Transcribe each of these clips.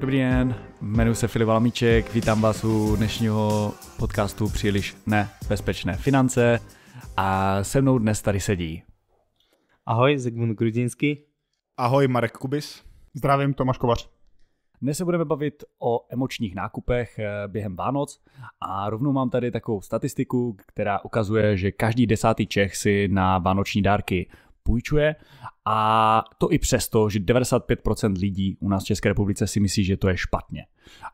Dobrý den, jmenuji se Filip Valmíček, vítám vás u dnešního podcastu Příliš nebezpečné finance a se mnou dnes tady sedí. Ahoj, Zygmunt Grudinský. Ahoj, Marek Kubis. Zdravím, Tomáš Kovař. Dnes se budeme bavit o emočních nákupech eh, během Vánoc a rovnou mám tady takovou statistiku, která ukazuje, že každý desátý Čech si na vánoční dárky půjčuje a to i přesto, že 95% lidí u nás v České republice si myslí, že to je špatně.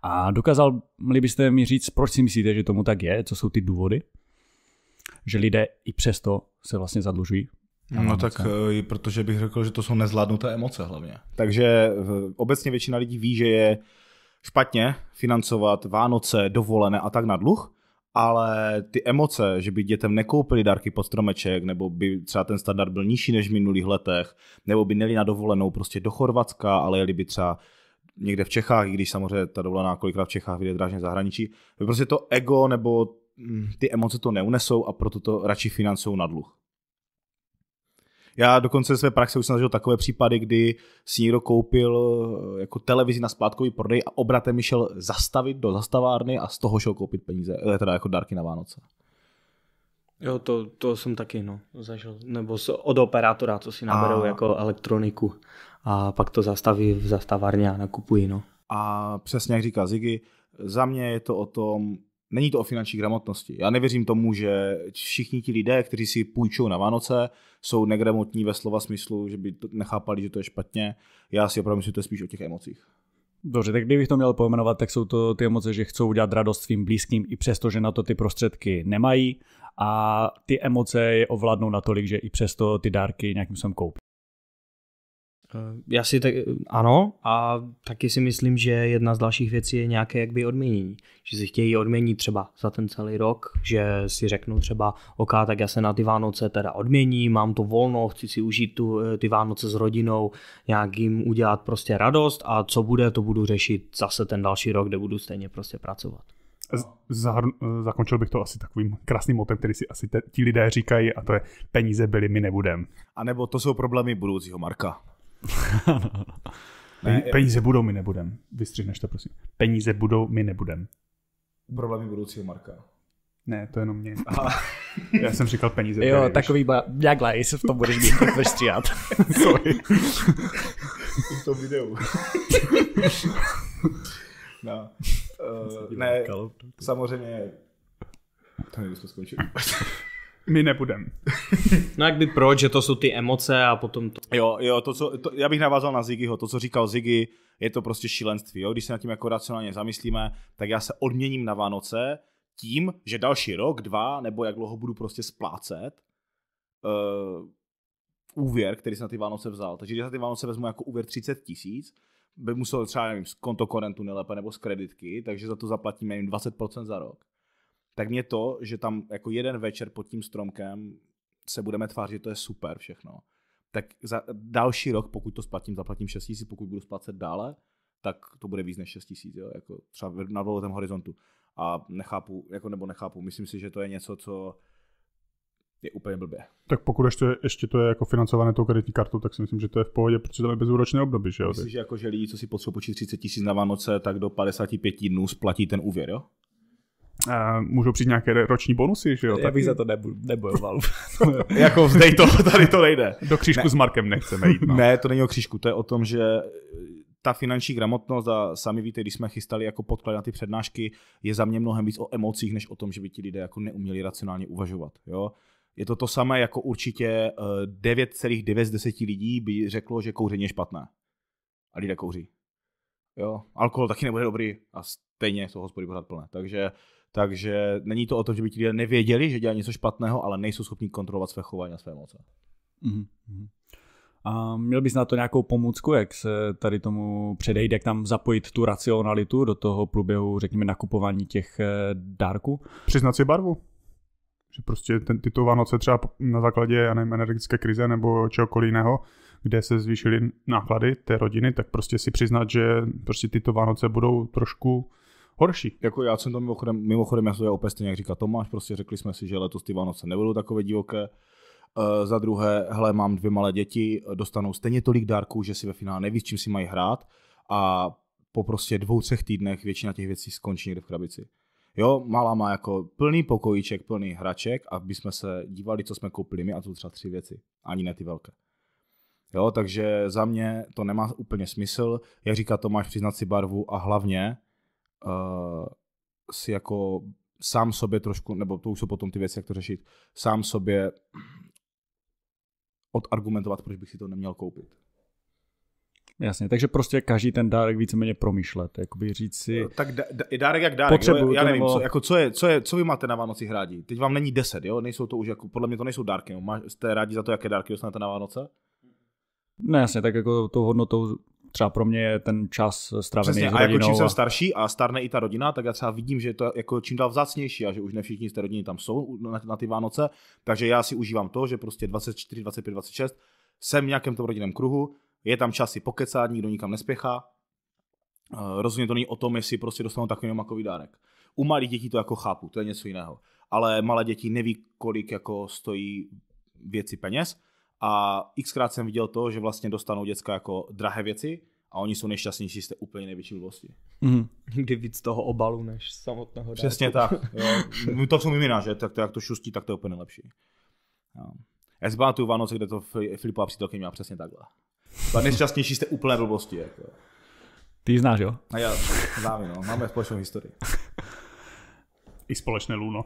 A dokázal byste mi říct, proč si myslíte, že tomu tak je, co jsou ty důvody? Že lidé i přesto se vlastně zadlužují No emoce. tak eh, protože bych řekl, že to jsou nezvládnuté emoce hlavně. Takže eh, obecně většina lidí ví, že je špatně financovat Vánoce, dovolené a tak na dluh, ale ty emoce, že by dětem nekoupili dárky pod stromeček, nebo by třeba ten standard byl nižší než v minulých letech, nebo by neli na dovolenou prostě do Chorvatska, ale jeli by třeba někde v Čechách, i když samozřejmě ta dovolená kolikrát v Čechách vyjde drážně zahraničí, by prostě to ego nebo mm, ty emoce to neunesou a proto to radši financují na dluh. Já dokonce své praxe už jsem zažil takové případy, kdy si někdo koupil eh, jako televizi na splátkový prodej a obratem šel zastavit do zastavárny a z toho šel koupit peníze, eh, teda jako dárky na Vánoce. Jo, to, to jsem taky no, zažil. Nebo od operátora, co si naberou a... jako elektroniku a pak to zastaví v zastavárně a nakupují. No. A přesně jak říká Ziggy, za mě je to o tom není to o finanční gramotnosti. Já nevěřím tomu, že všichni ti lidé, kteří si půjčují na Vánoce, jsou negramotní ve slova smyslu, že by to nechápali, že to je špatně. Já si opravdu myslím, že to je spíš o těch emocích. Dobře, tak kdybych to měl pojmenovat, tak jsou to ty emoce, že chcou udělat radost svým blízkým, i přesto, že na to ty prostředky nemají a ty emoce je ovládnou natolik, že i přesto ty dárky nějakým sem koupí. Já si tak, ano, a taky si myslím, že jedna z dalších věcí je nějaké jakby odměnění. Že si chtějí odměnit třeba za ten celý rok, že si řeknu třeba, OK, tak já se na ty Vánoce teda odměním, mám to volno, chci si užít tu, ty Vánoce s rodinou, nějak jim udělat prostě radost a co bude, to budu řešit zase ten další rok, kde budu stejně prostě pracovat. Zahrn, zakončil bych to asi takovým krásným motem, který si asi te, ti lidé říkají a to je peníze byly, my nebudem. A nebo to jsou problémy budoucího Marka ne, peníze budou, my nebudem. Vystřihneš to, prosím. Peníze budou, my nebudem. Problémy budoucího Marka. Ne, to jenom mě. Aha. Já jsem říkal peníze. Jo, tady, takový ba... jestli v tom budeš mít, tak budeš stříhat. Sorry. v tom videu. no. Uh, ne, samozřejmě, to nevím, jsme skončili. My nebudem. no jak by proč, že to jsou ty emoce a potom to. Jo, jo, to, co, to, já bych navázal na Ziggyho, to, co říkal Ziggy, je to prostě šílenství, jo, když se nad tím jako racionálně zamyslíme, tak já se odměním na Vánoce tím, že další rok, dva, nebo jak dlouho budu prostě splácet, uh, úvěr, který jsem na ty Vánoce vzal. Takže když na ty Vánoce vezmu jako úvěr 30 tisíc, by musel třeba, nevím, z konto korentu nejlépe nebo z kreditky, takže za to zaplatíme jim 20% za rok tak mě to, že tam jako jeden večer pod tím stromkem se budeme tvářit, že to je super všechno, tak za další rok, pokud to splatím, zaplatím 6 tisíc, pokud budu splácet dále, tak to bude víc než 6 tisíc, jo, jako třeba na dlouhém horizontu. A nechápu, jako nebo nechápu, myslím si, že to je něco, co je úplně blbě. Tak pokud ještě, ještě to je jako financované tou kreditní kartou, tak si myslím, že to je v pohodě, protože tam je bezúročné období, že jo? Myslíš, že jako, že lidi, co si potřebují 30 tisíc na Vánoce, tak do 55 dnů splatí ten úvěr, jo? Uh, můžou přijít nějaké roční bonusy, že jo? Já bych za to nebu, nebojoval. jako zdej to, tady to nejde. Do křížku ne. s Markem nechceme jít. No. Ne, to není o křížku, to je o tom, že e, ta finanční gramotnost, a sami víte, když jsme chystali jako podklad na ty přednášky, je za mě mnohem víc o emocích, než o tom, že by ti lidé jako neuměli racionálně uvažovat. Jo? Je to to samé, jako určitě 9,9 e, z 10 lidí by řeklo, že kouření je špatné. A lidé kouří. Jo, alkohol taky nebude dobrý a stejně jsou hospody pořád plné. Takže takže není to o tom, že by ti lidé nevěděli, že dělají něco špatného, ale nejsou schopni kontrolovat své chování a své emoce. Mm-hmm. A měl bys na to nějakou pomůcku, jak se tady tomu předejít, jak tam zapojit tu racionalitu do toho průběhu, řekněme, nakupování těch eh, dárků? Přiznat si barvu. Že prostě ten, tyto Vánoce třeba na základě já nevím, energetické krize nebo čehokoliv jiného, kde se zvýšily náklady té rodiny, tak prostě si přiznat, že prostě tyto Vánoce budou trošku horší. Jako já jsem to mimochodem, mimochodem já jsem to opět stejně jak říká Tomáš, prostě řekli jsme si, že letos ty Vánoce nebudou takové divoké. Uh, za druhé, hele, mám dvě malé děti, dostanou stejně tolik dárků, že si ve finále neví, s čím si mají hrát a po prostě dvou, třech týdnech většina těch věcí skončí někde v krabici. Jo, malá má jako plný pokojíček, plný hraček a by jsme se dívali, co jsme koupili my a to třeba tři věci, ani ne ty velké. Jo, takže za mě to nemá úplně smysl, jak říká Tomáš, přiznat si barvu a hlavně uh, si jako sám sobě trošku, nebo to už jsou potom ty věci, jak to řešit, sám sobě odargumentovat, proč bych si to neměl koupit. Jasně, takže prostě každý ten dárek víceméně promýšlet, jakoby říct si... Eh, tak i dárek jak dárek, potřebuju, jo, já nevím, nebo... co, jako co, je, co, je, co vy máte na Vánoci rádi? Teď vám není 10, jo? Nejsou to už, jako, podle mě to nejsou dárky, jo? jste rádi za to, jaké dárky dostanete na Vánoce? Ne, jasně, tak jako tou hodnotou třeba pro mě je ten čas strávený Přesně, s rodinou. a jako čím jsem starší a starne i ta rodina, tak já třeba vidím, že je to jako čím dál vzácnější a že už ne všichni z té rodiny tam jsou na, na ty Vánoce, takže já si užívám to, že prostě 24, 25, 26 jsem v nějakém tom rodinném kruhu, je tam čas si pokecat, nikdo nikam nespěchá, eh, rozhodně to není o tom, jestli prostě dostanou takový makový dárek. U malých dětí to jako chápu, to je něco jiného. Ale malé děti neví, kolik jako stojí věci peněz, a xkrát jsem viděl to, že vlastně dostanou děcka jako drahé věci a oni jsou nejšťastnější z té úplně největší blbosti. Mm. Kdy víc toho obalu než samotného dárku. Přesně tak. Jo. to jsou mimina, že? Tak to, jak to šustí, tak to je úplně lepší. Jo. Já si pamatuju Vánoce, kde to Filipová přítelky měla přesně takhle. Ta nejšťastnější té úplné blbosti. Jako. Ty ji znáš, jo? A já znám, no. Máme společnou historii. I společné luno.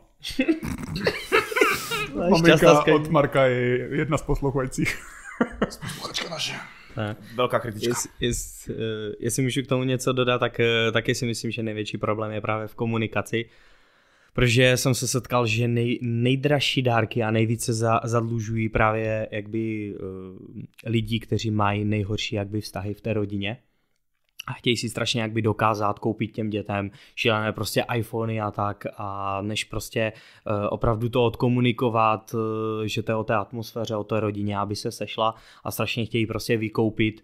Maminka od Marka je jedna z posluchajících. Posluchačka naše. Velká kritička. Jest, jest, eh, jestli můžu k tomu něco dodat, tak eh, taky si myslím, že největší problém je právě v komunikaci. Protože jsem se setkal, že nej, nejdražší dárky a nejvíce za, zadlužují právě eh, jakby uh, lidi, kteří mají nejhorší jakby vztahy v té rodině a chtějí si strašně jak by dokázat koupit těm dětem šílené prostě iPhony a tak a než prostě eh, opravdu to odkomunikovat, eh, že to je o té atmosféře, o té rodině, aby se sešla a strašně chtějí prostě vykoupit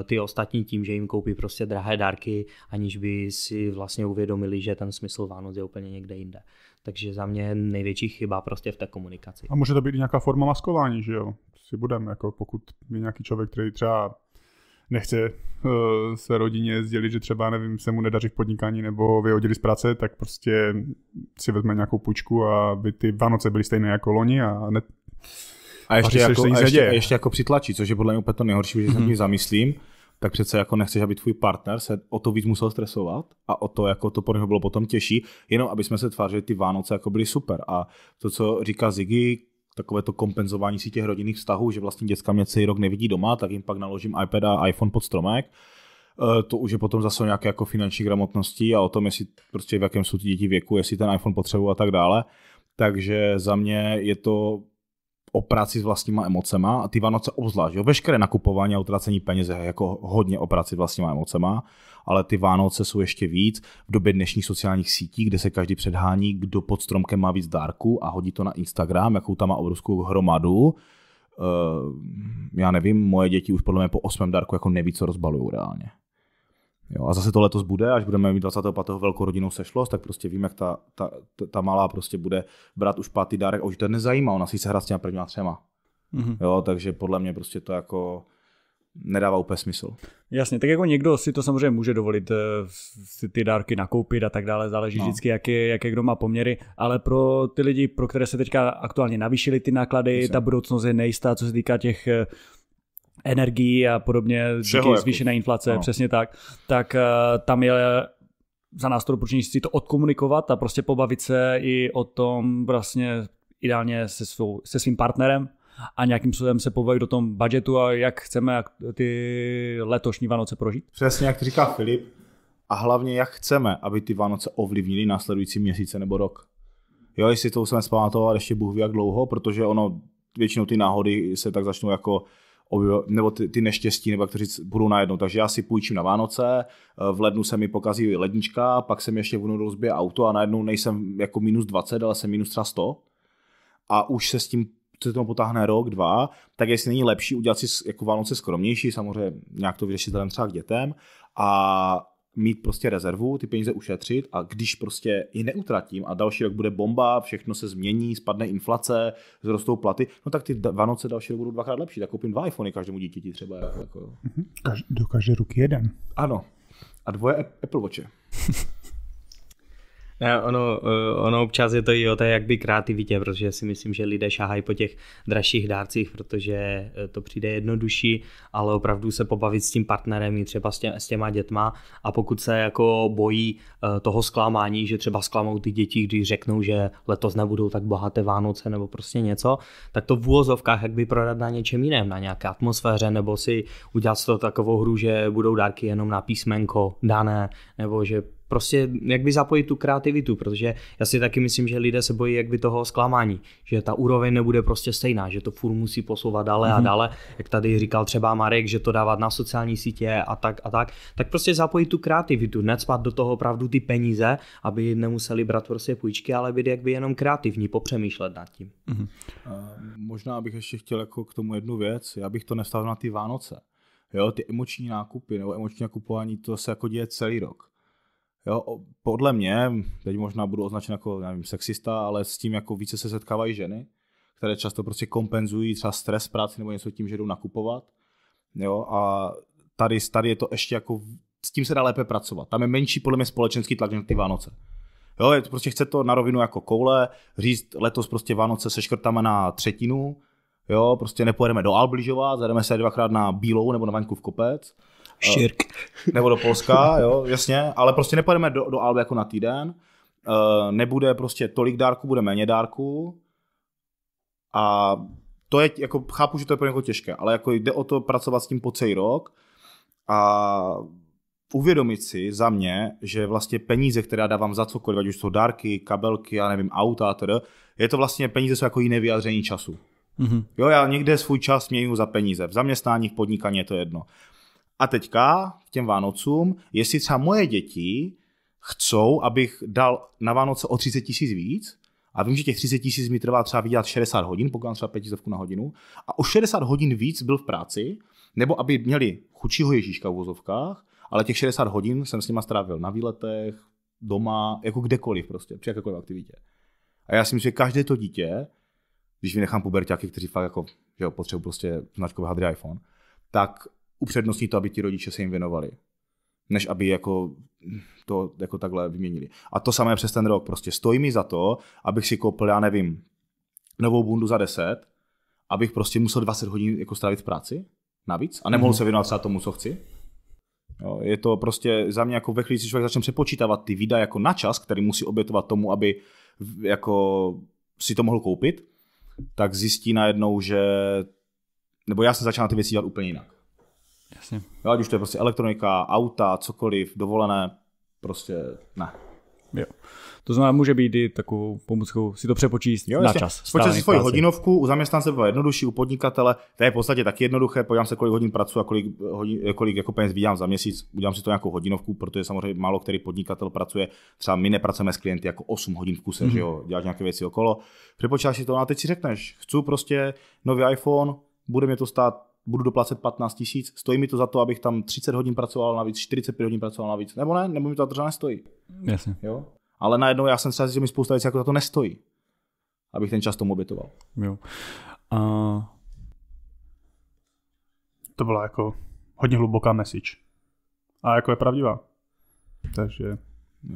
eh, ty ostatní tím, že jim koupí prostě drahé dárky, aniž by si vlastně uvědomili, že ten smysl Vánoc je úplně někde jinde. Takže za mě největší chyba prostě v té komunikaci. A může to být i nějaká forma maskování, že jo? Si budeme, jako pokud je nějaký člověk, který třeba nechce uh, své rodině sdělit, že třeba, nevím, se mu nedaří v podnikání nebo vyhodili z práce, tak prostě si vezme nějakou půjčku a by ty Vánoce byly stejné jako loni a ne... A ještě, a jako, se, a ještě, a ještě jako přitlačí, což je podle mě úplně to nejhorší, že se tím mhm. zamyslím, tak přece jako nechceš, aby tvůj partner se o to víc musel stresovat a o to, jako to pro něho bylo potom těžší, jenom aby jsme se tvářili, ty Vánoce jako byly super. A to, co říká Ziggy, takové to kompenzování si těch rodinných vztahů, že vlastně děcka mě celý rok nevidí doma, tak jim pak naložím iPad a iPhone pod stromek. Eh, to už je potom zase nějaké jako finanční gramotnosti a o tom, jestli prostě v jakém jsou ty děti věku, jestli ten iPhone potřebuje a tak dále. Takže za mě je to o práci s vlastníma emocema a ty Vánoce obzvlášť. Jo? Veškeré nakupování a utracení peněz je jako hodně o práci s vlastníma emocema, ale ty Vánoce jsou ještě víc v době dnešních sociálních sítí, kde se každý předhání, kdo pod stromkem má víc dárku a hodí to na Instagram, jakou tam má obrovskou hromadu. Uh, já nevím, moje děti už podle mě po osmém dárku jako neví, co rozbalují reálně. Jo, a zase to letos bude, až budeme mít 25. velkou rodinou sešlost, tak prostě vím, jak ta, ta, ta, ta malá prostě bude brát už pátý dárek už to nezajímá, ona si se hrát s těma prvníma třema. Mm-hmm. Jo, takže podle mě prostě to jako nedává úplně smysl. Jasně, tak jako někdo si to samozřejmě může dovolit eh, si ty dárky nakoupit a tak dále, záleží no. vždycky, jak je, jaké kdo má poměry, ale pro ty lidi, pro které se teďka aktuálně navýšily ty náklady, Myslím. ta budoucnost je nejistá, co se týká těch eh, energií a podobně, Všeho díky jako. zvýšené inflace, no. přesně tak, tak eh, tam je za nás to doporučení to odkomunikovat a prostě pobavit se i o tom vlastně ideálně se, svou, se svým partnerem a nějakým způsobem se pobavit do tom budgetu a jak chceme ty letošní Vánoce prožít. Přesně jak říká Filip a hlavně jak chceme, aby ty Vánoce ovlivnili následující měsíce nebo rok. Jo, jestli to jsme zpamatoval ještě Bůh ví jak dlouho, protože ono většinou ty náhody se tak začnou jako nebo ty, ty neštěstí, nebo kteří budou najednou. Takže já si půjčím na Vánoce, eh, v lednu se mi pokazí lednička, pak se mi ještě v únoru rozbije auto a najednou nejsem jako minus 20, ale jsem minus 100 a už se s tím se tomu potáhne rok, dva, tak jestli není lepší udělat si jako Vánoce skromnější, samozřejmě nějak to vyřešit třeba k dětem a mít prostě rezervu, ty peníze ušetřit a když prostě je neutratím a další rok bude bomba, všechno se změní, spadne inflace, zrostou platy, no tak ty Vánoce další rok budou dvakrát lepší, tak koupím dva iPhony každému dítěti třeba. Jako, jako. Mhm. Do každé ruky jeden. Ano. A dvoje Apple Watche. Ne, ono, eh, ono občas je to i o té jakby kreativitě, protože si myslím, že lidé šáhají po těch dražších dárcích, protože eh, to přijde jednodušší, ale opravdu se pobavit s tím partnerem i třeba s, tě, s těma dětma a pokud se jako bojí eh, toho zklamání, že třeba zklamou ty děti, když řeknou, že letos nebudou tak bohaté Vánoce nebo prostě něco, tak to v úvozovkách by prodat na něčem jiném, na nějaké atmosféře nebo si udělat z toho takovou hru, že budou dárky jenom na písmenko dané, nebo že prostě jak by zapojit tu kreativitu, protože já si taky myslím, že lidé se bojí jak by toho zklamání, že ta úroveň nebude prostě stejná, že to furt musí posouvat dále mm-hmm. a mhm. dále, jak tady říkal třeba Marek, že to dávat na sociální sítě a tak a tak, tak prostě zapojit tu kreativitu, necpat do toho opravdu ty peníze, aby nemuseli brát prostě půjčky, ale být by jenom kreativní, popřemýšlet nad tím. Mm-hmm. Uh, možná bych ještě chtěl jako k tomu jednu věc, já bych to nestavil na ty Vánoce. Jo, ty emoční nákupy nebo emoční nakupování, to se jako děje celý rok. Jo, podle mě, teď možná budu označen jako nevím, sexista, ale s tím jako více se setkávají ženy, které často prostě kompenzují třeba stres práci nebo něco tím, že jdou nakupovat. Jo, a tady, tady je to ještě jako, s tím se dá lépe pracovat. Tam je menší podle mě společenský tlak na ty Vánoce. Jo, je to prostě chce to na rovinu jako koule, říct letos prostě Vánoce škrtáme na třetinu, jo, prostě nepojedeme do Albližova, zajdeme se dvakrát na Bílou nebo na Vaňku v Kopec, Eh, Širk. Nebo do Polska, jo, jasně, ale prostě nepojedeme do, do Alby jako na týden. Eh, nebude prostě tolik dárků, bude méně dárků. A to je, jako chápu, že to je pro někoho těžké, ale jako jde o to pracovat s tím po celý rok a uvědomit si za mě, že vlastně peníze, které dávám za cokoliv, ať už jsou dárky, kabelky, já nevím, auta, tedy, je to vlastně peníze, jsou jako jiné vyjádření času. Mm-hmm. Jo, já někde svůj čas měju za peníze. V zaměstnání, v podnikání je to jedno. A teďka k těm Vánocům, jestli třeba moje děti chcou, abych dal na Vánoce o 30 tisíc víc, a vím, že těch 30 tisíc mi trvá třeba vydělat 60 hodin, pokud mám třeba 5 na hodinu, a o 60 hodin víc byl v práci, nebo aby měli chudšího Ježíška v vozovkách, ale těch 60 hodin jsem s nima strávil na výletech, doma, jako kdekoliv prostě, při jakékoliv aktivitě. A já si myslím, že každé to dítě, když vynechám puberťáky, kteří fakt jako, že jo, potřebují prostě značkový hadry iPhone, tak upřednostní to, aby ti rodiče se jim věnovali než aby jako to jako takhle vyměnili. A to samé přes ten rok. Prostě stojí mi za to, abych si koupil, já nevím, novou bundu za 10, abych prostě musel 20 hodin jako strávit v práci navíc a nemohl mm-hmm. se věnovat třeba tomu, co chci. Jo, je to prostě za mě jako ve chvíli, když člověk začne přepočítávat ty výdaje jako na čas, který musí obětovat tomu, aby jako si to mohl koupit, tak zjistí najednou, že nebo já jsem začal na ty věci dělat úplně jinak. Jasně. Jo, ať už to je prostě elektronika, auta, cokoliv, dovolené, prostě ne. Jo. To znamená, může být i takovou pomůckou si to přepočíst jo, na čas. Počítat si svoji hodinovku, u zaměstnance bylo jednodušší, u podnikatele, to je v podstatě tak jednoduché, podívám se, kolik hodin pracuji a kolik, hodin, kolik jako peněz vydělám za měsíc, udělám si to nějakou hodinovku, protože samozřejmě málo který podnikatel pracuje, třeba my nepracujeme s klienty jako 8 hodin v kuse, mm-hmm. že mhm. jo, děláš nějaké věci okolo, přepočítáš si to no a teď si řekneš, chci prostě nový iPhone, bude mě to stát budu doplacet 15 tisíc, stojí mi to za to, abych tam 30 hodin pracoval navíc, 45 hodin pracoval navíc, nebo ne, nebo mi to třeba nestojí. Jasně. Jo? Ale najednou já jsem třeba zjistil, že mi spousta věcí jako za to nestojí, abych ten čas tomu obětoval. Jo. A... To byla jako hodně hluboká message. A jako je pravdivá. Takže...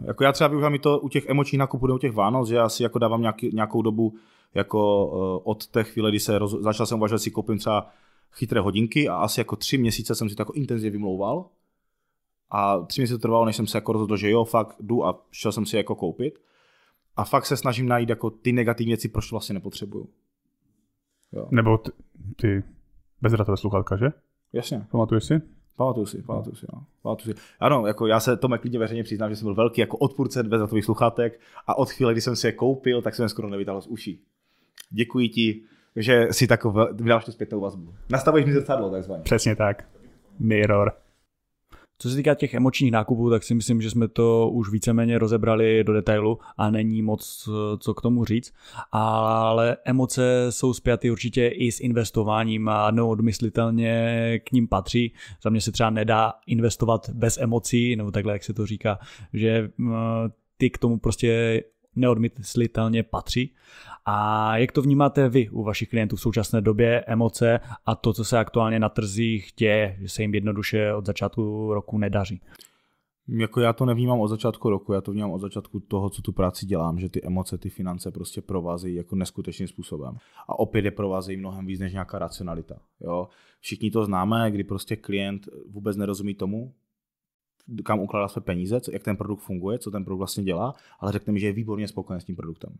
Jako já třeba využívám i to u těch emočních nakupů u těch Vánoc, že já si jako dávám nějaký, nějakou dobu jako eh, od té chvíle, kdy se roz, začal jsem uvažovat, si koupím třeba chytré hodinky a asi jako tři měsíce jsem si to jako intenzivně vymlouval. A tři měsíce trvalo, než jsem se jako rozhodl, že jo, fakt jdu a šel jsem si jako koupit. A fakt se snažím najít jako ty negativní věci, proč to vlastně nepotřebuju. Jo. Nebo ty, ty bezdrátové sluchátka, že? Jasně. Pamatuješ si? Pamatuju si, pamatuju si, no. pamatuju si. Ano, jako já se tomu klidně veřejně přiznám, že jsem byl velký jako odpůrce bezdrátových sluchátek a od chvíle, kdy jsem si je koupil, tak jsem je skoro nevytáhl z uší. Děkuji ti, že si takový, vydáš tu zpětnou vazbu. Nastavuješ mi zrcadlo, takzvaně. Přesně tak. Mirror. Co se týká těch emočních nákupů, tak si myslím, že jsme to už víceméně rozebrali do detailu a není moc eh, co k tomu říct, ale emoce jsou spjaty určitě i s investováním a neodmyslitelně k ním patří. Za mě se třeba nedá investovat bez emocí, nebo takhle, jak se to říká, že eh, ty k tomu prostě neodmyslitelně patří. A jak to vnímáte vy u vašich klientů v současné době, emoce a to, co se aktuálně na trzích děje, že se jim jednoduše od začátku roku nedaří? Jako já to nevnímám od začátku roku, já to vnímám od začátku toho, co tu práci dělám, že ty emoce, ty finance prostě provázejí jako neskutečným způsobem. A opět je provázejí mnohem víc než nějaká racionalita. Jo? Všichni to známe, kdy prostě klient vůbec nerozumí tomu, kam ukládá své peníze, co, jak ten produkt funguje, co ten produkt vlastně dělá, ale řekne mi, že je výborně spokojen s tím produktem.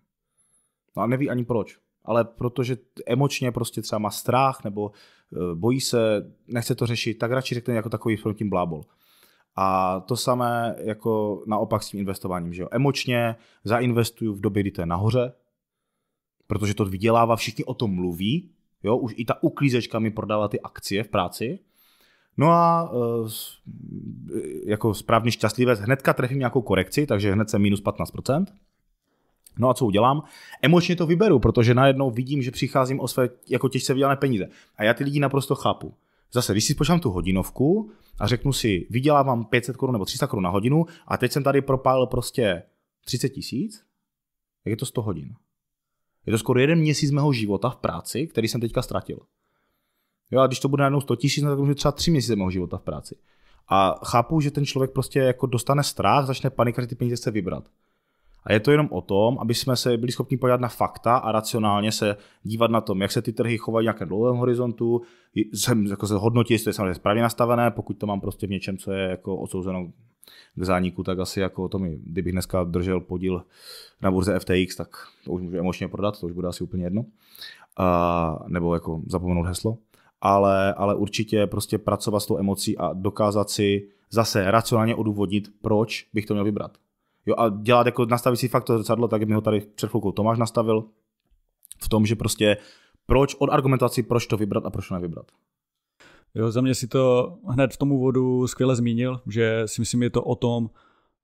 No a neví ani proč. Ale protože emočně prostě třeba má strach nebo eh, bojí se, nechce to řešit, tak radši řekne jako takový tím blábol. A to samé jako naopak s tím investováním, že jo. Emočně zainvestuju v době, kdy to je nahoře, protože to vydělává, všichni o tom mluví, jo, už i ta uklízečka mi prodává ty akcie v práci, No a eh, eh, jako správný šťastlivec hnedka trefím nějakou korekci, takže hned jsem minus 15%. No a co udělám? Emočně to vyberu, protože najednou vidím, že přicházím o své jako těžce vydělané peníze. A já ty lidi naprosto chápu. Zase, když si spočítám tu hodinovku a řeknu si, vydělávám 500 korun nebo 300 korun na hodinu a teď jsem tady propálil prostě 30 tisíc, tak je to 100 hodin. Je to skoro jeden měsíc mého života v práci, který jsem teďka ztratil. Jo, a když to bude najednou 100 tisíc, no, tak může třeba 3 měsíce mého života v práci. A chápu, že ten člověk prostě jako dostane strach, začne panikařit, že ty peníze chce vybrat. A je to jenom o tom, aby jsme se byli schopni podívat na fakta a racionálně se dívat na tom, jak se ty trhy chovají v nějakém dlouhém horizontu, jsem, jako se hodnotí, jestli to je samozřejmě správně nastavené, pokud to mám prostě v něčem, co je jako odsouzeno k zániku, tak asi jako to mi, kdybych dneska držel podíl na burze FTX, tak to už můžu emočně prodat, to už bude asi úplně jedno. A, nebo jako zapomenout heslo ale, ale určitě prostě pracovat s tou emocí a dokázat si zase racionálně odůvodnit, proč bych to měl vybrat. Jo, a dělat jako nastavit si fakt to zrcadlo, tak mi ho tady před chvilkou Tomáš nastavil, v tom, že prostě proč od argumentací, proč to vybrat a proč to nevybrat. Jo, za mě si to hned v tom úvodu skvěle zmínil, že si myslím, je to o tom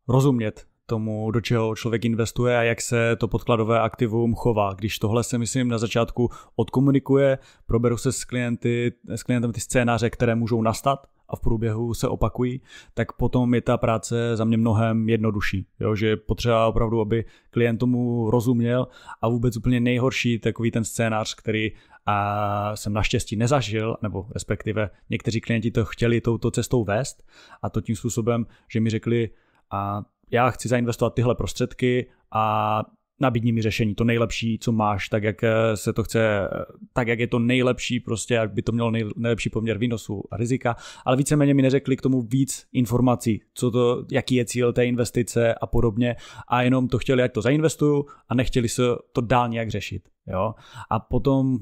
rozumět tomu, do čeho člověk investuje a jak se to podkladové aktivum chová. Když tohle se, myslím, na začátku odkomunikuje, proberu se s, klienty, s klientem ty scénáře, které můžou nastat a v průběhu se opakují, tak potom je ta práce za mě mnohem jednodušší. Jo? Že je potřeba opravdu, aby klient tomu rozuměl a vůbec úplně nejhorší takový ten scénář, který a jsem naštěstí nezažil, nebo respektive někteří klienti to chtěli touto cestou vést a to tím způsobem, že mi řekli, a já chci zainvestovat tyhle prostředky a nabídni mi řešení, to nejlepší, co máš, tak jak eh, se to chce, eh, tak jak je to nejlepší, prostě jak by to mělo nejlepší poměr výnosu a rizika, ale víceméně mi neřekli k tomu víc informací, co to, jaký je cíl té investice a podobně a jenom to chtěli, jak to zainvestuju a nechtěli se to dál nějak řešit. Jo? A potom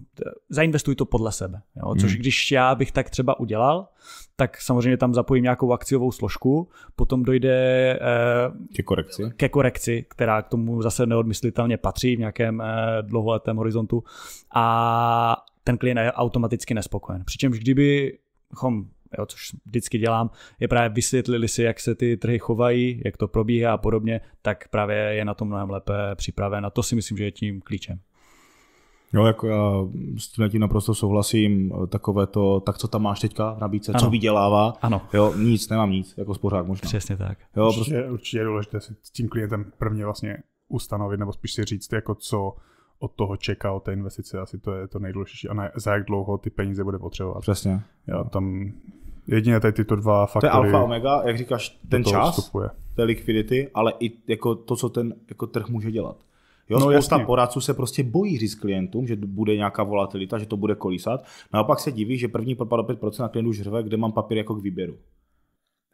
zainvestuj to podle sebe. Jo? Což hmm. když já bych tak třeba udělal, tak samozřejmě tam zapojím nějakou akciovou složku, potom dojde eh, ke, korekci. ke korekci, která k tomu zase neodmyslitelně patří v nějakém eh, dlouholetém horizontu a ten klient je automaticky nespokojen. Přičemž kdybychom jo, což vždycky dělám, je právě vysvětlili si, jak se ty trhy chovají, jak to probíhá a podobně, tak právě je na to mnohem lépe připraven a to si myslím, že je tím klíčem. Jo, jako já s tím, tím naprosto souhlasím, takové to, tak co tam máš teďka v nabídce, ano. co vydělává, ano. jo, nic, nemám nic, jako spořák možná. Přesně tak. Jo, určitě, prostě... určitě je důležité si s tím klientem prvně vlastně ustanovit, nebo spíš si říct, jako co od toho čeká, od té investice, asi to je to nejdůležitější, a ne, za jak dlouho ty peníze bude potřebovat. Přesně. Jo, tam jedině tady tyto dva faktory. To je alfa omega, jak říkáš, ten čas, vstupuje. té likvidity, ale i jako to, co ten jako trh může dělat. Jo, no, spousta jasně. poradců se prostě bojí říct klientům, že bude nějaká volatilita, že to bude kolísat. Naopak se diví, že první propad o 5% na klientů žrve, kde mám papír jako k výběru.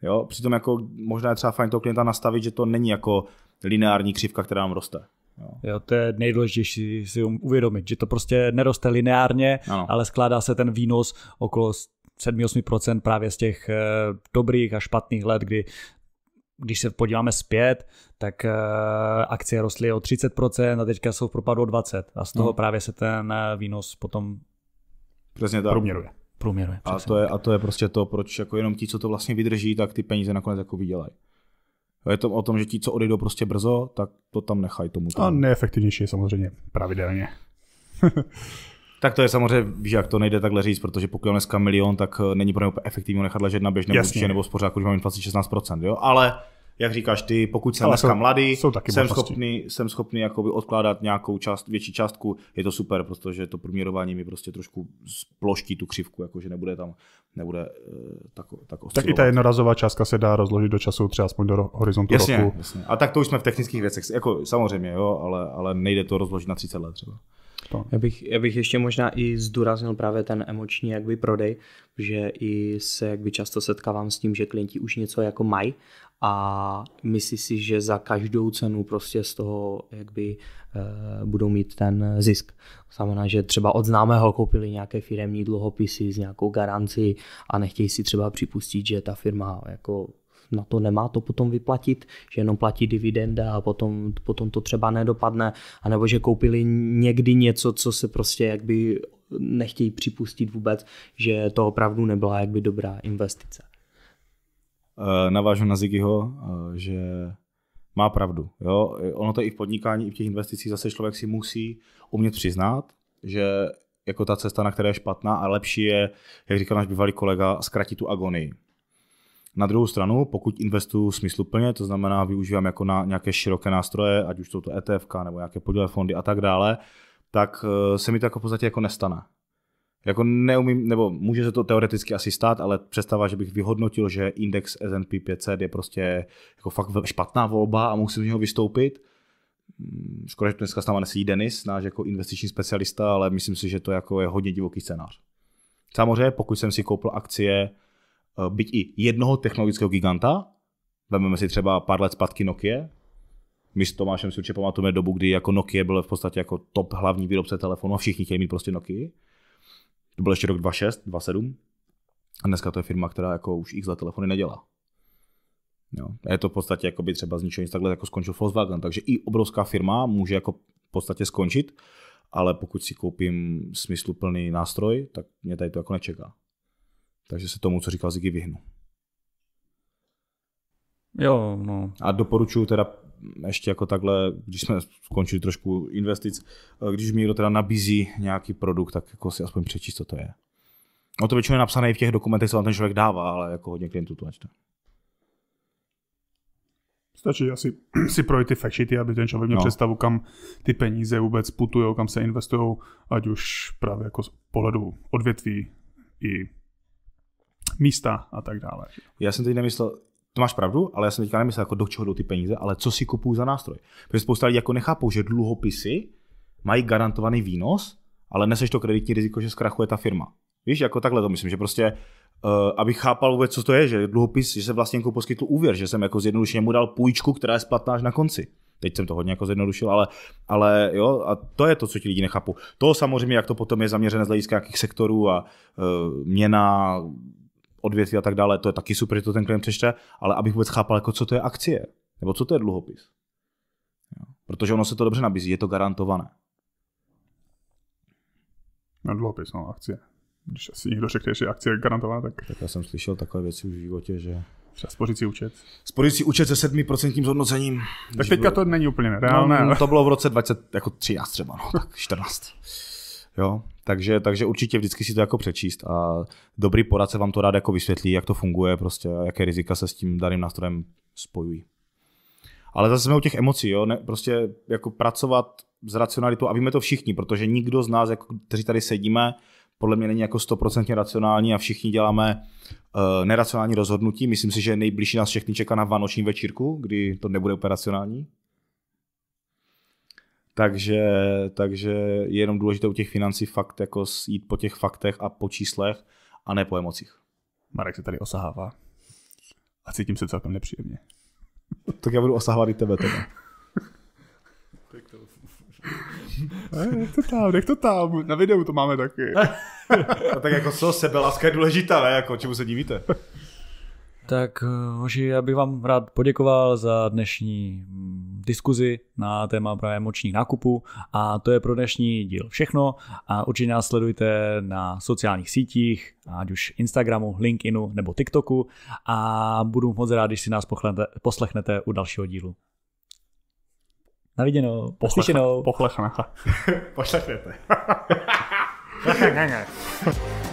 Jo, přitom jako možná je třeba fajn toho klienta nastavit, že to není jako lineární křivka, která nám roste. Jo. jo, to je nejdůležitější si uvědomit, že to prostě neroste lineárně, ano. ale skládá se ten výnos okolo 7-8% právě z těch eh, dobrých a špatných let, kdy když se podíváme zpět, tak eh, akcie rostly o 30% a teďka jsou v propadu o 20%. A z toho no. právě se ten eh, výnos potom Přesně tak. průměruje. průměruje a, to je, a to je prostě to, proč jako jenom ti, co to vlastně vydrží, tak ty peníze nakonec jako vydělají. Je to o tom, že ti, co odejdou prostě brzo, tak to tam nechají tomu. Tam. A neefektivnější samozřejmě, pravidelně. Tak to je samozřejmě, víš, jak to nejde takhle říct, protože pokud je dneska milion, tak eh, není pro ně efektivní nechat ležet na běžném určitě nebo spořáku, když mám inflaci 16%, jo? Ale jak říkáš ty, pokud jsem Ale dneska jsou, mladý, jsou taky jsem, schopný, jsem schopný jakoby odkládat nějakou část, větší částku, je to super, protože to průměrování mi prostě trošku sploští tu křivku, jakože nebude tam, nebude eh, tak, tak Tak i ta jednorazová částka se dá rozložit do času, třeba aspoň do horizontu jasně, roku. Jasně. A tak to už jsme v technických věcech, jako samozřejmě, jo, ale, ale nejde to rozložit na 30 let třeba. To. Já, bych, já bych ještě možná i zdůraznil právě ten emoční jakby prodej, že i se jakby často setkávám s tím, že klienti už něco jako mají a myslí si, že za každou cenu prostě z toho jakby by eh, budou mít ten zisk. Znamená, že třeba od známého koupili nějaké firemní dluhopisy s nějakou garanci, a nechtějí si třeba připustit, že ta firma jako na to nemá to potom vyplatit, že jenom platí dividenda a potom, potom to třeba nedopadne, anebo že koupili někdy něco, co se prostě jak by nechtějí připustit vůbec, že to opravdu nebyla jakby dobrá investice. Eh, navážu na Zigiho, eh, že má pravdu. Jo? Ono to je i v podnikání, i v těch investicích zase člověk si musí umět přiznat, že jako ta cesta, na které je špatná a lepší je, jak říkal náš bývalý kolega, zkratit tu agonii. Na druhou stranu, pokud investuju smysluplně, to znamená využívám jako na nějaké široké nástroje, ať už jsou to ETF nebo nějaké podílové fondy a tak dále, tak eh, se mi to jako v podstatě jako nestane. Jako neumím, nebo může se to teoreticky asi stát, ale představa, že bych vyhodnotil, že index S&P 500 je prostě jako fakt špatná volba a musím z něho vystoupit. Hmm, škoda, že dneska s náma nesedí Denis, náš jako investiční specialista, ale myslím si, že to jako je hodně divoký scénář. Samozřejmě, pokud jsem si koupil akcie Eh, byť i jednoho technologického giganta, vezmeme si třeba pár let zpátky Nokia, my s Tomášem si určitě pamatujeme dobu, kdy jako Nokia byl v podstatě jako top hlavní výrobce telefonu a všichni chtěli mít prostě Nokia. To byl ještě rok 26, 27. A dneska to je firma, která jako už x za telefony nedělá. Jo. A je to v podstatě jako by třeba z ničeho nic takhle jako skončil Volkswagen, takže i obrovská firma může jako v podstatě skončit, ale pokud si koupím smysluplný nástroj, tak mě tady to jako nečeká. Takže se tomu, co říkal Ziggy, vyhnu. Jo, no. A doporučuji teda ještě jako takhle, když jsme skončili trošku investic, když mi někdo teda nabízí nějaký produkt, tak jako si aspoň přečíst, co to je. No to většinou je napsané i v těch dokumentech, co vám ten člověk dává, ale jako hodně klientů to načte. Stačí asi si projít ty factsheety, aby ten člověk měl no. představu, kam ty peníze vůbec putují, kam se investují, ať už právě jako z pohledu odvětví i místa a tak dále. Já jsem teď nemyslel, to máš pravdu, ale já jsem teďka nemyslel, jako do čeho jdou ty peníze, ale co si kupuju za nástroj. Protože spousta lidí jako nechápou, že dluhopisy mají garantovaný výnos, ale neseš to kreditní riziko, že zkrachuje ta firma. Víš, jako takhle to myslím, že prostě Uh, abych chápal vůbec, co to je, že dluhopis, že se vlastně poskytl úvěr, že jsem jako zjednodušeně mu dal půjčku, která je splatná až na konci. Teď jsem to hodně jako zjednodušil, ale, ale jo, a to je to, co ti lidi nechápu. To samozřejmě, jak to potom je zaměřené z hlediska nějakých sektorů a uh, měna, odvětví a tak dále, to je taky super, že to ten klient přečte, ale abych vůbec chápal, jako co to je akcie, nebo co to je dluhopis. Protože ono se to dobře nabízí, je to garantované. No dluhopis, no akcie. Když asi někdo řekne, že akcie je garantovaná, tak... Tak já jsem slyšel takové věci už v životě, že... Třeba spořící účet. Spořící účet se 7% zhodnocením. Tak teďka bylo... to není úplně no, reálné. No, no, To bylo v roce 20, jako 13 třeba, no, tak 14. Jo? Takže, takže určitě vždycky si to jako přečíst a dobrý poradce vám to rád jako vysvětlí, jak to funguje, prostě, jaké rizika se s tím daným nástrojem spojují. Ale zase jsme u těch emocí, jo? Ne, prostě jako pracovat s racionalitou a víme to všichni, protože nikdo z nás, jako, kteří tady sedíme, podle mě není jako stoprocentně racionální a všichni děláme uh, neracionální rozhodnutí. Myslím si, že nejbližší nás všechny čeká na vánoční večírku, kdy to nebude úplně racionální. Takže, takže je jenom důležité u těch financí fakt jako jít po těch faktech a po číslech a ne po emocích. Marek se tady osahává a cítím se celkem nepříjemně. Tak já budu osahávat i tebe teda. tak to... nech to tam, nech to tam, na videu to máme taky. a tak jako co, sebeláska je důležitá, ne? Jako, čemu se divíte? Tak eh, hoši, já bych vám rád poděkoval za dnešní mm, diskuzi na téma právě močních nákupů a to je pro dnešní díl všechno a určitě nás sledujte na sociálních sítích, ať už Instagramu, LinkedInu nebo TikToku a budu moc rád, když si nás poslechnete u dalšího dílu. Na viděnou, poslyšenou. Pochlechne. Poslechnete.